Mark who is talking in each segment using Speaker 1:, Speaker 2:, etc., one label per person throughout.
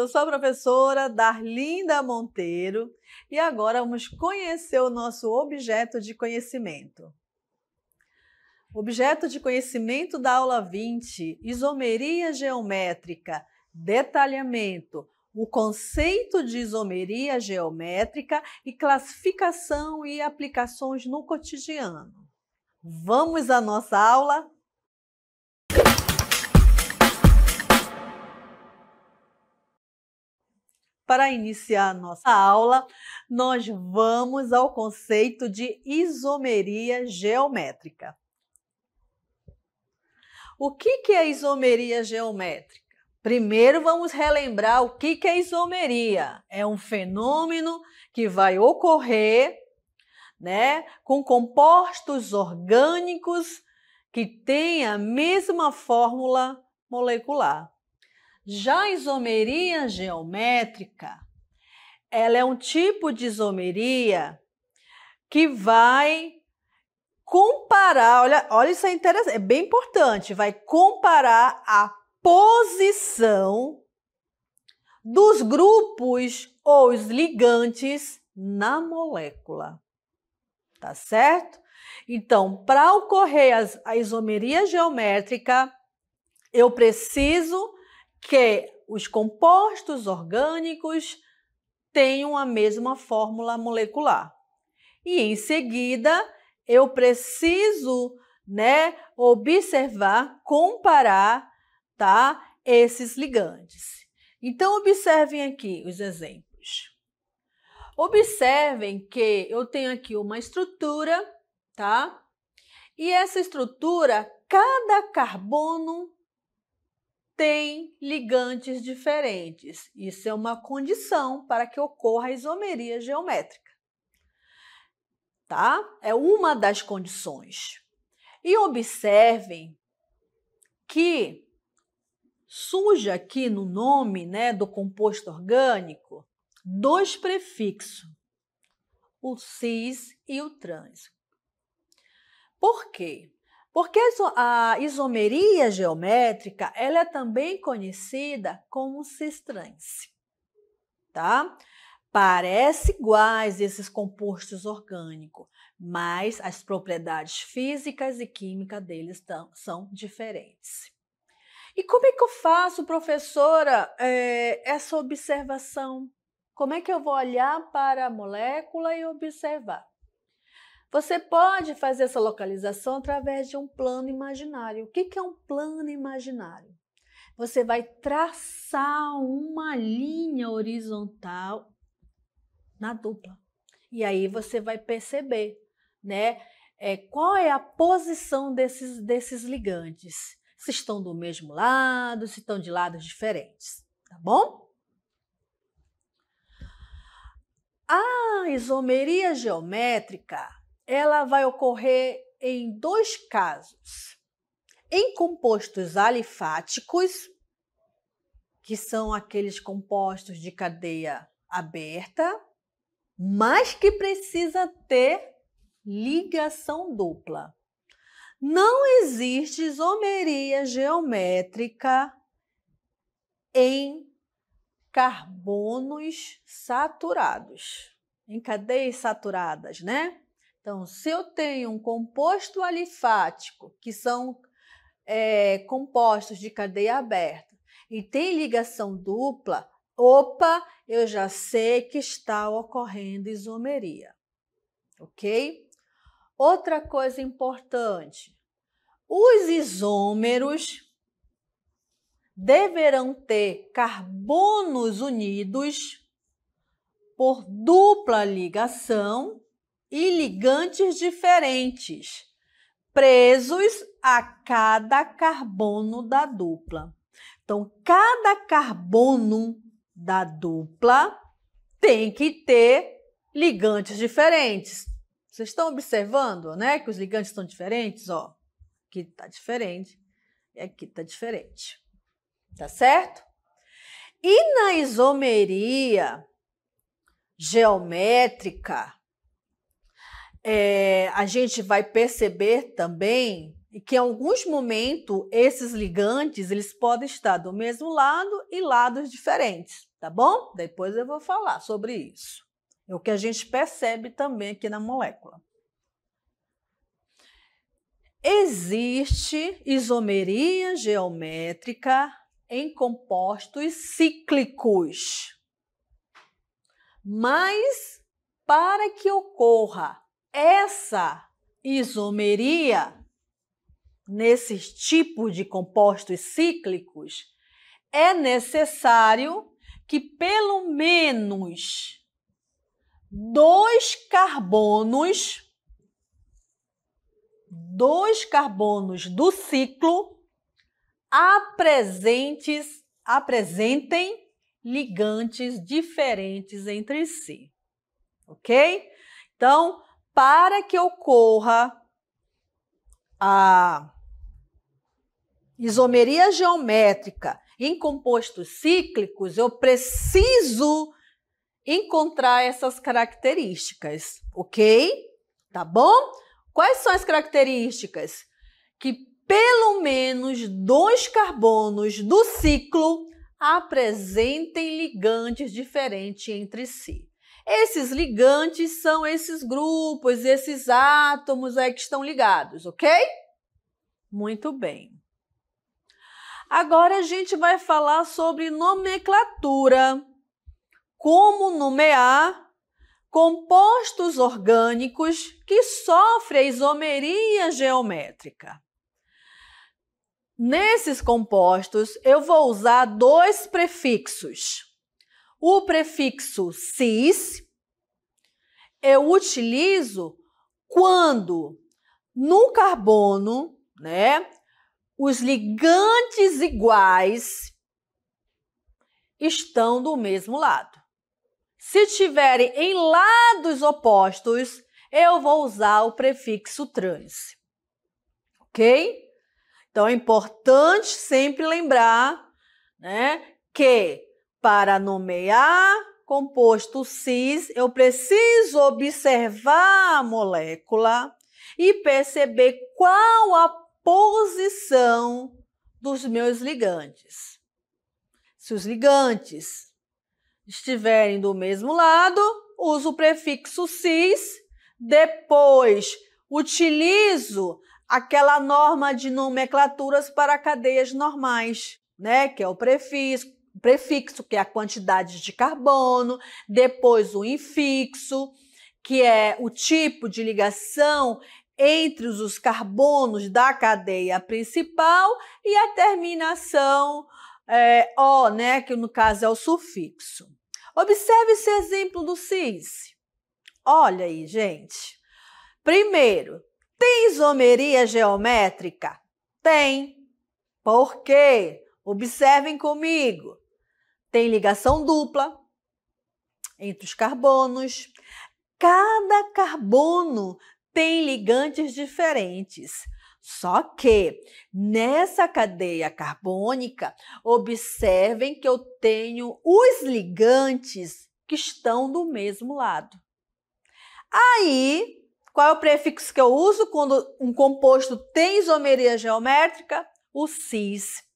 Speaker 1: eu sou a professora Darlinda Monteiro e agora vamos conhecer o nosso objeto de conhecimento. O objeto de conhecimento da aula 20, isomeria geométrica, detalhamento, o conceito de isomeria geométrica e classificação e aplicações no cotidiano. Vamos à nossa aula? Para iniciar nossa aula, nós vamos ao conceito de isomeria geométrica. O que é isomeria geométrica? Primeiro vamos relembrar o que é isomeria. É um fenômeno que vai ocorrer né, com compostos orgânicos que têm a mesma fórmula molecular. Já a isomeria geométrica, ela é um tipo de isomeria que vai comparar, olha, olha isso é interessante, é bem importante, vai comparar a posição dos grupos ou os ligantes na molécula. Tá certo? Então, para ocorrer a isomeria geométrica, eu preciso que os compostos orgânicos tenham a mesma fórmula molecular. E em seguida, eu preciso, né, observar, comparar, tá, esses ligantes. Então observem aqui os exemplos. Observem que eu tenho aqui uma estrutura, tá? E essa estrutura, cada carbono têm ligantes diferentes. Isso é uma condição para que ocorra a isomeria geométrica. Tá? É uma das condições. E observem que surge aqui no nome né, do composto orgânico dois prefixos, o cis e o trans. Por quê? Porque a isomeria geométrica ela é também conhecida como cistrance. Tá? Parecem iguais esses compostos orgânicos, mas as propriedades físicas e químicas deles são diferentes. E como é que eu faço, professora, eh, essa observação? Como é que eu vou olhar para a molécula e observar? Você pode fazer essa localização através de um plano imaginário. O que é um plano imaginário? Você vai traçar uma linha horizontal na dupla. E aí você vai perceber, né? É, qual é a posição desses, desses ligantes? Se estão do mesmo lado, se estão de lados diferentes, tá bom? A isomeria geométrica ela vai ocorrer em dois casos. Em compostos alifáticos, que são aqueles compostos de cadeia aberta, mas que precisa ter ligação dupla. Não existe isomeria geométrica em carbonos saturados, em cadeias saturadas, né? Então, se eu tenho um composto alifático, que são é, compostos de cadeia aberta, e tem ligação dupla, opa, eu já sei que está ocorrendo isomeria, ok? Outra coisa importante, os isômeros deverão ter carbonos unidos por dupla ligação e ligantes diferentes, presos a cada carbono da dupla. Então, cada carbono da dupla tem que ter ligantes diferentes. Vocês estão observando, né, que os ligantes estão diferentes, ó. Aqui tá diferente e aqui tá diferente. Tá certo? E na isomeria geométrica, é, a gente vai perceber também que em alguns momentos esses ligantes eles podem estar do mesmo lado e lados diferentes, tá bom? Depois eu vou falar sobre isso. É o que a gente percebe também aqui na molécula. Existe isomeria geométrica em compostos cíclicos. Mas para que ocorra essa isomeria nesses tipos de compostos cíclicos é necessário que pelo menos dois carbonos dois carbonos do ciclo apresentes, apresentem ligantes diferentes entre si. OK? Então, para que ocorra a isomeria geométrica em compostos cíclicos, eu preciso encontrar essas características, ok? Tá bom? Quais são as características? Que pelo menos dois carbonos do ciclo apresentem ligantes diferentes entre si. Esses ligantes são esses grupos, esses átomos aí que estão ligados, ok? Muito bem. Agora a gente vai falar sobre nomenclatura. Como nomear compostos orgânicos que sofrem isomeria geométrica. Nesses compostos, eu vou usar dois prefixos. O prefixo cis eu utilizo quando no carbono, né, os ligantes iguais estão do mesmo lado. Se tiverem em lados opostos, eu vou usar o prefixo trans. Ok? Então é importante sempre lembrar né, que para nomear composto cis, eu preciso observar a molécula e perceber qual a posição dos meus ligantes. Se os ligantes estiverem do mesmo lado, uso o prefixo cis, depois utilizo aquela norma de nomenclaturas para cadeias normais, né, que é o prefixo, prefixo, que é a quantidade de carbono, depois o infixo, que é o tipo de ligação entre os carbonos da cadeia principal e a terminação é, O, né, que no caso é o sufixo. Observe esse exemplo do cis. Olha aí, gente. Primeiro, tem isomeria geométrica? Tem. Por quê? Observem comigo. Tem ligação dupla entre os carbonos. Cada carbono tem ligantes diferentes. Só que nessa cadeia carbônica, observem que eu tenho os ligantes que estão do mesmo lado. Aí, qual é o prefixo que eu uso quando um composto tem isomeria geométrica? O cis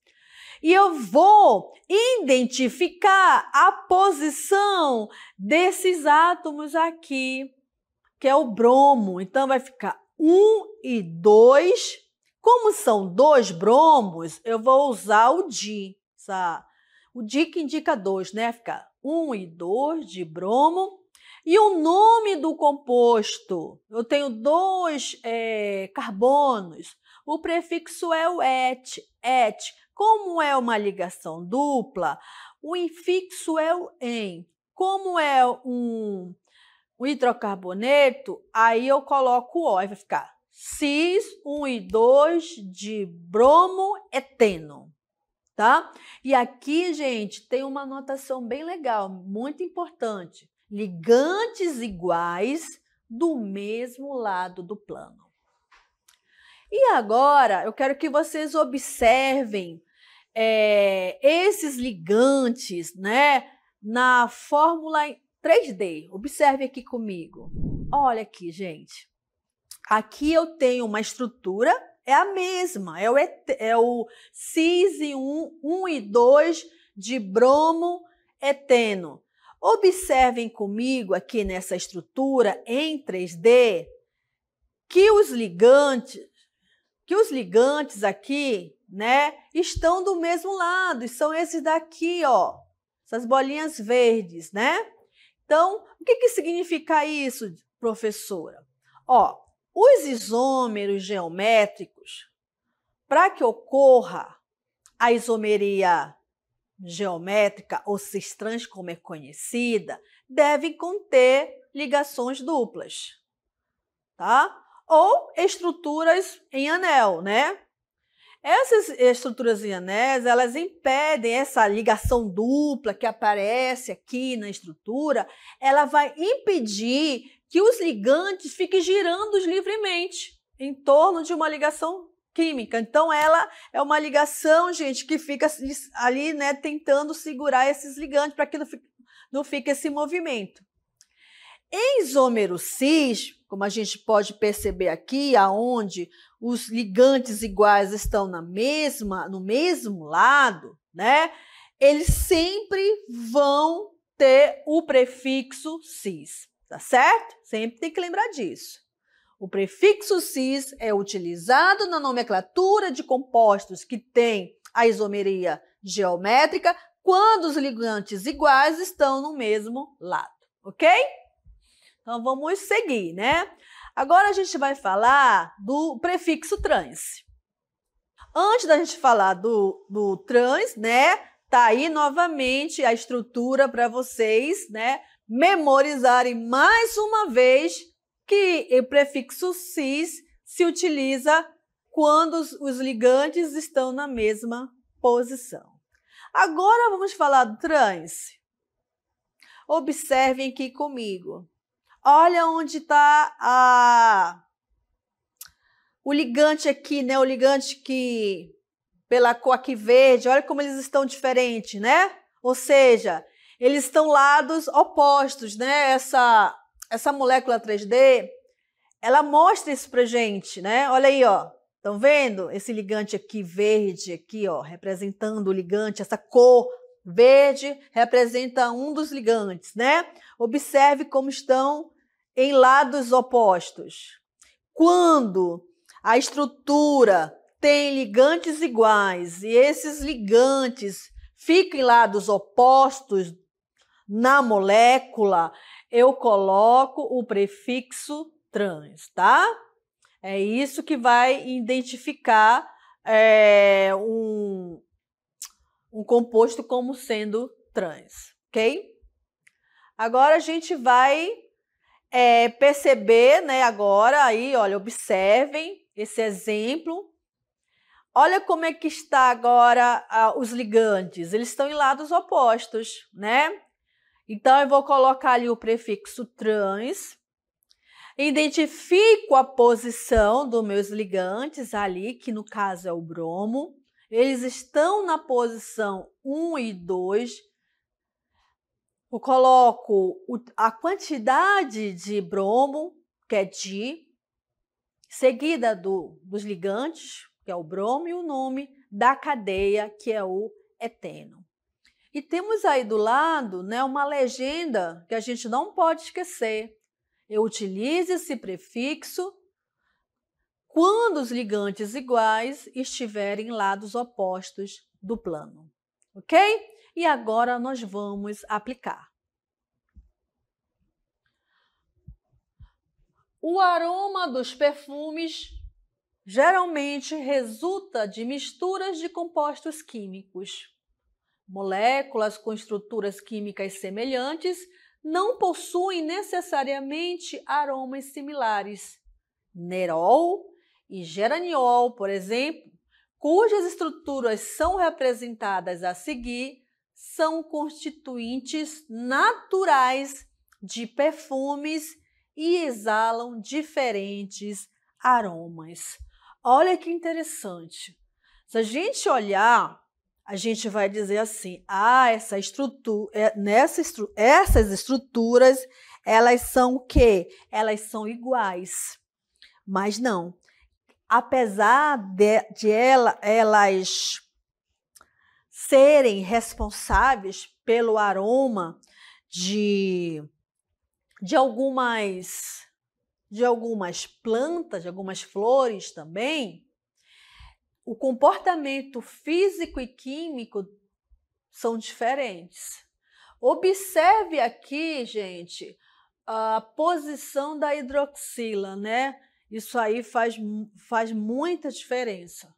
Speaker 1: e eu vou identificar a posição desses átomos aqui, que é o bromo. Então vai ficar 1 um e 2. Como são dois bromos, eu vou usar o di, o di que indica dois, né? Fica 1 um e 2 de bromo. E o nome do composto? Eu tenho dois é, carbonos. O prefixo é o et. Et como é uma ligação dupla, o infixo é o em. Como é um, um hidrocarboneto, aí eu coloco o O, e vai ficar cis 1 e 2 de bromoeteno. Tá? E aqui, gente, tem uma anotação bem legal, muito importante. Ligantes iguais do mesmo lado do plano. E agora eu quero que vocês observem é, esses ligantes né, na fórmula 3D. Observe aqui comigo. Olha aqui, gente. Aqui eu tenho uma estrutura, é a mesma, é o, é o cis 1, 1 e 2 de bromo eteno. Observem comigo aqui nessa estrutura em 3D que os ligantes, que os ligantes aqui né, estão do mesmo lado, e são esses daqui, ó, essas bolinhas verdes, né? Então, o que, que significa isso, professora? Ó, os isômeros geométricos, para que ocorra a isomeria geométrica ou cis-trans como é conhecida, devem conter ligações duplas, tá? Ou estruturas em anel, né? Essas estruturas ionés, elas impedem essa ligação dupla que aparece aqui na estrutura, ela vai impedir que os ligantes fiquem girando livremente em torno de uma ligação química. Então ela é uma ligação, gente, que fica ali, né, tentando segurar esses ligantes para que não fique, não fique esse movimento. Em cis, como a gente pode perceber aqui, aonde os ligantes iguais estão na mesma, no mesmo lado, né? Eles sempre vão ter o prefixo cis, tá certo? Sempre tem que lembrar disso. O prefixo cis é utilizado na nomenclatura de compostos que têm a isomeria geométrica quando os ligantes iguais estão no mesmo lado, ok? Então vamos seguir, né? Agora a gente vai falar do prefixo trans. Antes da gente falar do, do trans, né? Tá aí novamente a estrutura para vocês, né? Memorizarem mais uma vez que o prefixo cis se utiliza quando os, os ligantes estão na mesma posição. Agora vamos falar do trans. Observem aqui comigo. Olha onde está a o ligante aqui, né? O ligante que pela cor aqui verde, olha como eles estão diferentes, né? Ou seja, eles estão lados opostos, né? Essa essa molécula 3D, ela mostra isso pra gente, né? Olha aí, ó. Estão vendo esse ligante aqui verde aqui, ó, representando o ligante, essa cor verde representa um dos ligantes, né? Observe como estão em lados opostos. Quando a estrutura tem ligantes iguais e esses ligantes ficam em lados opostos na molécula, eu coloco o prefixo trans, tá? É isso que vai identificar é, um, um composto como sendo trans, ok? Agora a gente vai é, perceber, né, agora aí, olha, observem esse exemplo. Olha como é que está agora ah, os ligantes, eles estão em lados opostos, né? Então eu vou colocar ali o prefixo trans. Identifico a posição dos meus ligantes ali, que no caso é o bromo. Eles estão na posição 1 e 2 eu coloco o, a quantidade de bromo, que é di, seguida do, dos ligantes, que é o bromo, e o nome da cadeia, que é o eteno. E temos aí do lado né, uma legenda que a gente não pode esquecer. Eu utilize esse prefixo quando os ligantes iguais estiverem em lados opostos do plano. Ok? e agora nós vamos aplicar. O aroma dos perfumes geralmente resulta de misturas de compostos químicos. Moléculas com estruturas químicas semelhantes não possuem necessariamente aromas similares. Nerol e geraniol, por exemplo, cujas estruturas são representadas a seguir, são constituintes naturais de perfumes e exalam diferentes aromas. Olha que interessante. Se a gente olhar, a gente vai dizer assim: ah, essa estrutura, é, nessa estru essas estruturas, elas são o quê? Elas são iguais. Mas não. Apesar de, de ela, elas serem responsáveis pelo aroma de, de algumas de algumas plantas, de algumas flores também, o comportamento físico e químico são diferentes. Observe aqui, gente, a posição da hidroxila, né? Isso aí faz, faz muita diferença.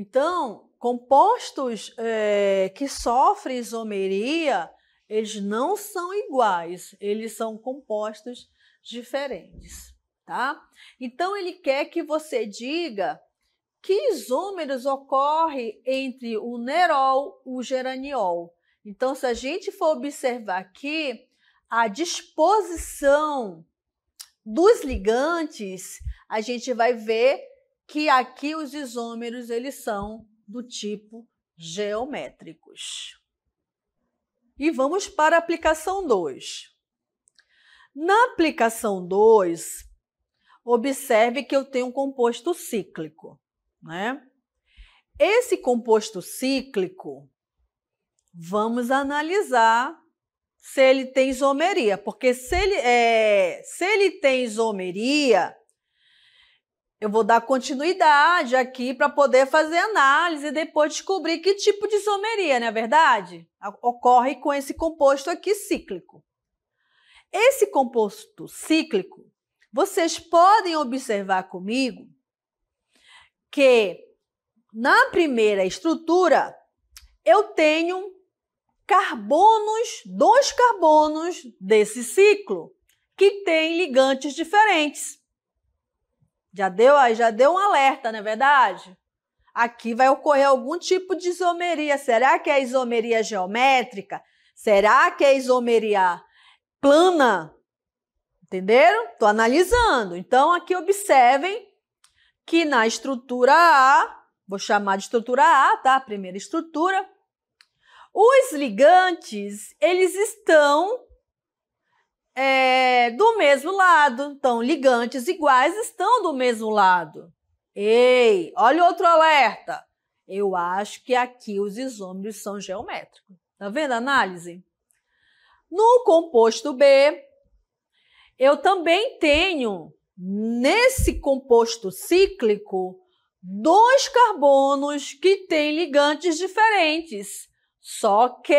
Speaker 1: Então, compostos é, que sofrem isomeria, eles não são iguais, eles são compostos diferentes, tá? Então, ele quer que você diga que isômeros ocorrem entre o nerol e o geraniol. Então, se a gente for observar aqui, a disposição dos ligantes, a gente vai ver que aqui os isômeros eles são do tipo geométricos. E vamos para a aplicação 2. Na aplicação 2, observe que eu tenho um composto cíclico, né? Esse composto cíclico, vamos analisar se ele tem isomeria, porque se ele, é, se ele tem isomeria, eu vou dar continuidade aqui para poder fazer análise e depois descobrir que tipo de isomeria, não é verdade? Ocorre com esse composto aqui cíclico. Esse composto cíclico, vocês podem observar comigo que na primeira estrutura eu tenho carbonos, dois carbonos desse ciclo que têm ligantes diferentes. Já deu já deu um alerta, não é verdade? Aqui vai ocorrer algum tipo de isomeria. Será que é isomeria geométrica? Será que é isomeria plana? Entenderam? Estou analisando. Então, aqui observem que na estrutura A, vou chamar de estrutura A, tá? A primeira estrutura, os ligantes, eles estão é, do mesmo lado. Então, ligantes iguais estão do mesmo lado. Ei, olha outro alerta. Eu acho que aqui os isômeros são geométricos. Tá vendo a análise? No composto B, eu também tenho nesse composto cíclico dois carbonos que têm ligantes diferentes. Só que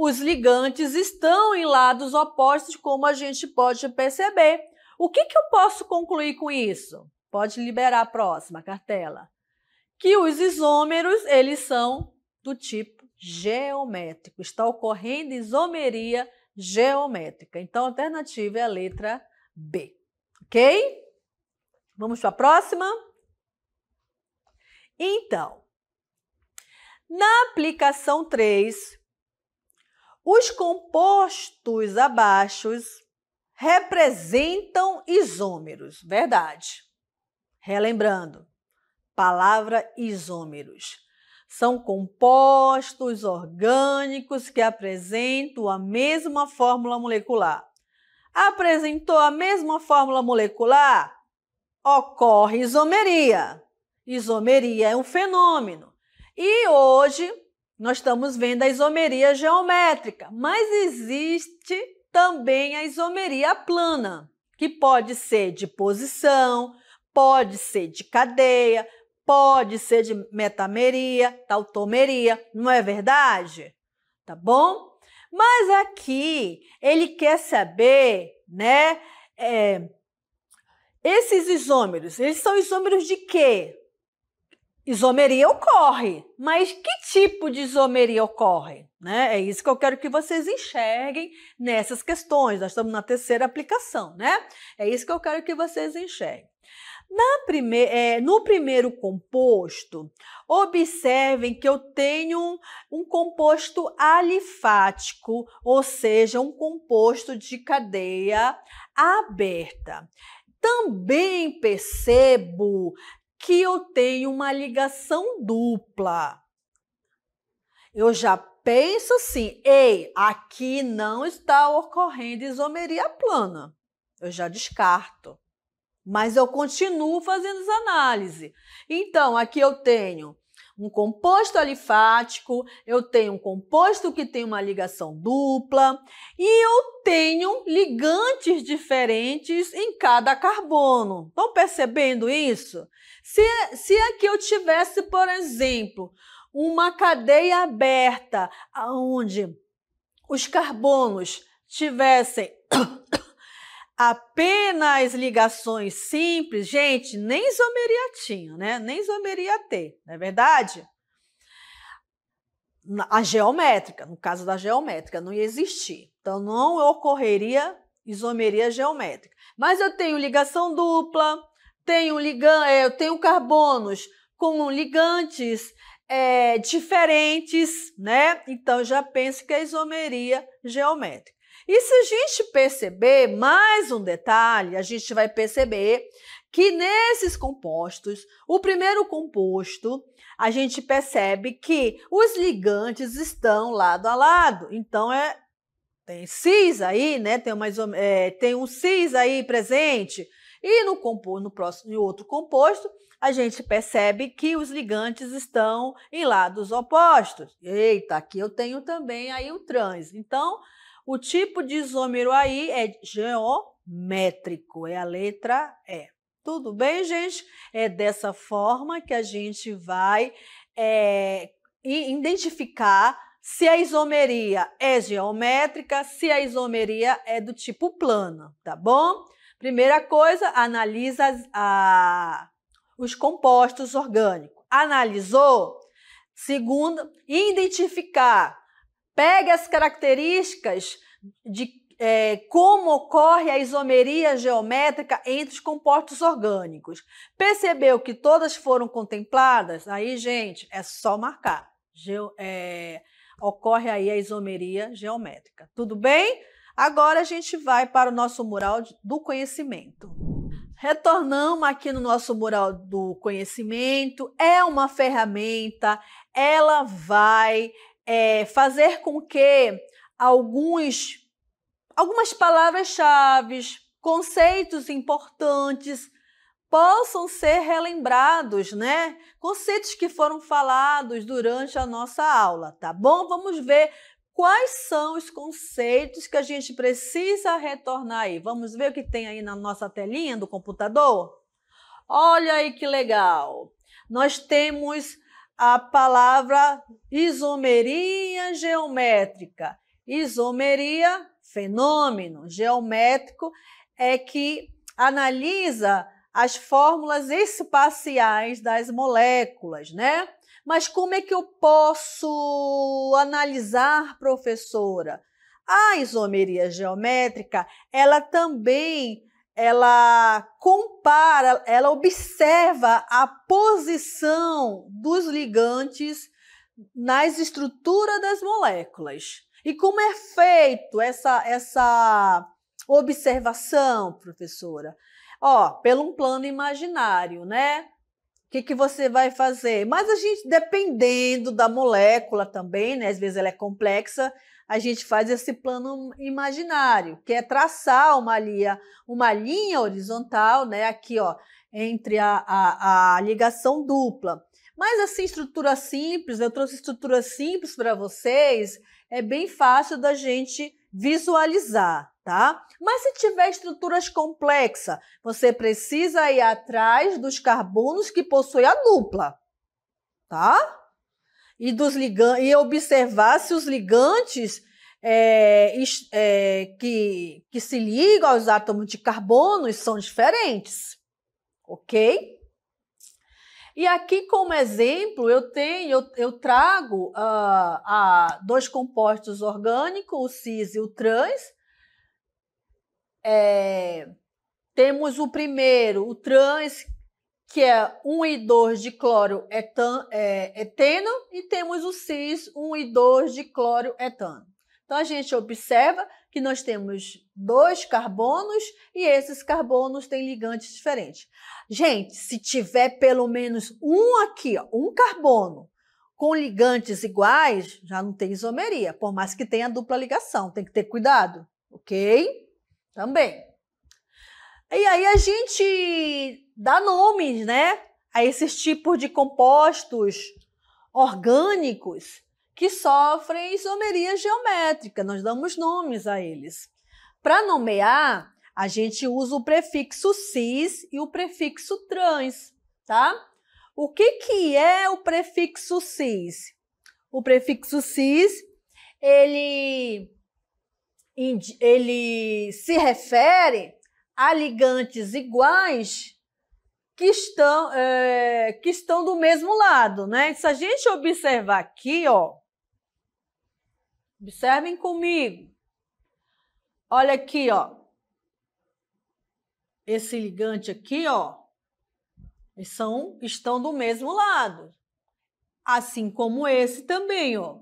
Speaker 1: os ligantes estão em lados opostos, como a gente pode perceber. O que, que eu posso concluir com isso? Pode liberar a próxima cartela. Que os isômeros, eles são do tipo geométrico. Está ocorrendo isomeria geométrica. Então, a alternativa é a letra B. Ok? Vamos para a próxima? Então, na aplicação 3, os compostos abaixo representam isômeros, verdade. Relembrando, palavra isômeros. São compostos orgânicos que apresentam a mesma fórmula molecular. Apresentou a mesma fórmula molecular? Ocorre isomeria. Isomeria é um fenômeno. E hoje nós estamos vendo a isomeria geométrica, mas existe também a isomeria plana, que pode ser de posição, pode ser de cadeia, pode ser de metameria, tautomeria, não é verdade? Tá bom? Mas aqui ele quer saber, né? É, esses isômeros, eles são isômeros de quê? Isomeria ocorre, mas que tipo de isomeria ocorre? Né? É isso que eu quero que vocês enxerguem nessas questões. Nós estamos na terceira aplicação, né? É isso que eu quero que vocês enxerguem. Prime... É, no primeiro composto, observem que eu tenho um, um composto alifático, ou seja, um composto de cadeia aberta. Também percebo que eu tenho uma ligação dupla. Eu já penso assim, ei, aqui não está ocorrendo isomeria plana. Eu já descarto. Mas eu continuo fazendo as análises. Então, aqui eu tenho um composto alifático, eu tenho um composto que tem uma ligação dupla e eu tenho ligantes diferentes em cada carbono. Estão percebendo isso? Se, se aqui eu tivesse, por exemplo, uma cadeia aberta onde os carbonos tivessem apenas ligações simples, gente, nem isomeria tinha, né? Nem isomeria T, não é verdade? A geométrica, no caso da geométrica, não ia existir. Então, não ocorreria isomeria geométrica. Mas eu tenho ligação dupla, tenho, ligan é, eu tenho carbonos com ligantes é, diferentes, né? Então, já penso que é isomeria geométrica. E se a gente perceber mais um detalhe, a gente vai perceber que nesses compostos, o primeiro composto, a gente percebe que os ligantes estão lado a lado. Então é tem cis aí, né? Tem mais é, tem um cis aí presente. E no, composto, no próximo, outro composto, a gente percebe que os ligantes estão em lados opostos. Eita, aqui eu tenho também aí o trans. Então, o tipo de isômero aí é geométrico, é a letra E. Tudo bem, gente? É dessa forma que a gente vai é, identificar se a isomeria é geométrica, se a isomeria é do tipo plana, tá bom? Primeira coisa, analisa a, os compostos orgânicos. Analisou? Segunda, identificar Pegue as características de é, como ocorre a isomeria geométrica entre os compostos orgânicos. Percebeu que todas foram contempladas? Aí, gente, é só marcar. Geo, é, ocorre aí a isomeria geométrica. Tudo bem? Agora a gente vai para o nosso mural do conhecimento. Retornamos aqui no nosso mural do conhecimento. É uma ferramenta, ela vai é, fazer com que alguns, algumas palavras-chave, conceitos importantes possam ser relembrados, né? Conceitos que foram falados durante a nossa aula, tá bom? Vamos ver quais são os conceitos que a gente precisa retornar aí. Vamos ver o que tem aí na nossa telinha do computador? Olha aí que legal! Nós temos a palavra isomeria geométrica. Isomeria, fenômeno geométrico, é que analisa as fórmulas espaciais das moléculas, né? Mas como é que eu posso analisar, professora? A isomeria geométrica, ela também ela compara, ela observa a posição dos ligantes nas estruturas das moléculas. E como é feito essa, essa observação, professora? Ó, pelo um plano imaginário, né? O que, que você vai fazer? Mas a gente, dependendo da molécula também, né? Às vezes ela é complexa, a gente faz esse plano imaginário, que é traçar uma linha, uma linha horizontal, né, aqui ó, entre a, a, a ligação dupla. Mas assim, estrutura simples, eu trouxe estrutura simples para vocês, é bem fácil da gente visualizar, tá? Mas se tiver estruturas complexas, você precisa ir atrás dos carbonos que possuem a dupla, tá? e, dos ligantes, e observar se os ligantes é, é, que, que se ligam aos átomos de carbono são diferentes, ok? E aqui, como exemplo, eu tenho, eu, eu trago uh, dois compostos orgânicos, o cis e o trans. É, temos o primeiro, o trans, que é 1 e 2 de cloro etan, é, é, é eteno, e temos o cis 1 e 2 de cloro é etano. Então, a gente observa que nós temos dois carbonos e esses carbonos têm ligantes diferentes. Gente, se tiver pelo menos um aqui, ó, um carbono, com ligantes iguais, já não tem isomeria, por mais que tenha dupla ligação, tem que ter cuidado, ok? Também. E aí a gente dá nomes, né, a esses tipos de compostos orgânicos que sofrem isomeria geométrica. Nós damos nomes a eles. Para nomear, a gente usa o prefixo cis e o prefixo trans, tá? O que, que é o prefixo cis? O prefixo cis, ele, ele se refere aligantes iguais que estão, é, que estão do mesmo lado, né? Se a gente observar aqui, ó, observem comigo. Olha aqui, ó. Esse ligante aqui, ó, são, estão do mesmo lado. Assim como esse também, ó,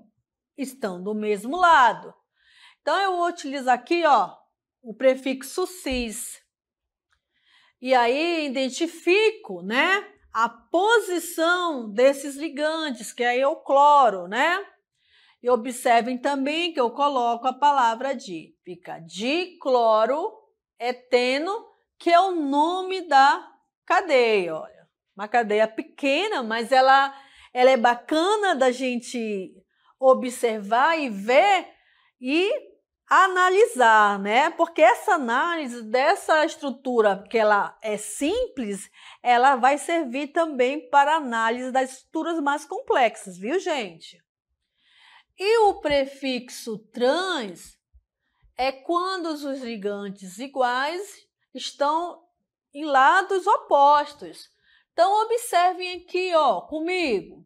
Speaker 1: estão do mesmo lado. Então, eu vou utilizar aqui, ó, o prefixo cis. E aí identifico, né, a posição desses ligantes, que aí é o cloro, né? E observem também que eu coloco a palavra de, fica dicloro eteno, que é o nome da cadeia, olha. Uma cadeia pequena, mas ela ela é bacana da gente observar e ver e analisar, né? Porque essa análise dessa estrutura, que ela é simples, ela vai servir também para análise das estruturas mais complexas, viu, gente? E o prefixo trans é quando os ligantes iguais estão em lados opostos. Então observem aqui, ó, comigo.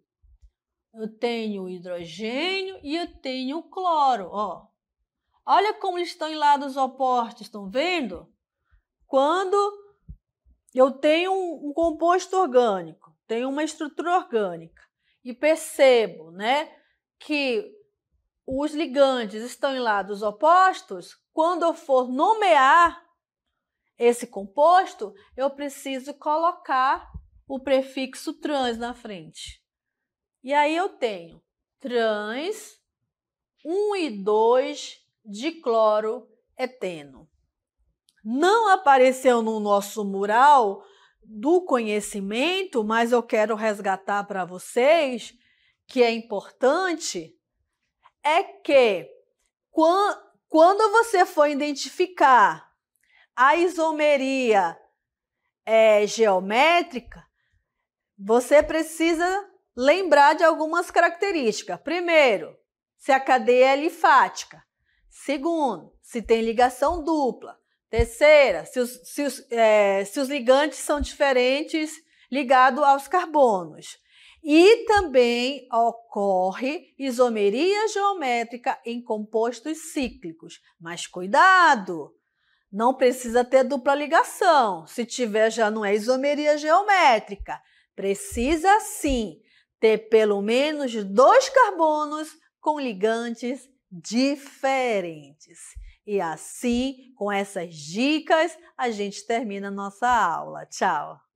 Speaker 1: Eu tenho hidrogênio e eu tenho cloro, ó. Olha como eles estão em lados opostos, estão vendo? Quando eu tenho um composto orgânico, tenho uma estrutura orgânica e percebo, né, que os ligantes estão em lados opostos, quando eu for nomear esse composto, eu preciso colocar o prefixo trans na frente. E aí eu tenho trans 1 e 2 de eteno é Não apareceu no nosso mural do conhecimento, mas eu quero resgatar para vocês que é importante é que quando você for identificar a isomeria é, geométrica, você precisa lembrar de algumas características. Primeiro, se a cadeia é linfática. Segundo, se tem ligação dupla. Terceira, se os, se os, é, se os ligantes são diferentes ligados aos carbonos. E também ocorre isomeria geométrica em compostos cíclicos. Mas cuidado! Não precisa ter dupla ligação. Se tiver, já não é isomeria geométrica. Precisa sim ter pelo menos dois carbonos com ligantes diferentes. E assim, com essas dicas, a gente termina nossa aula. Tchau!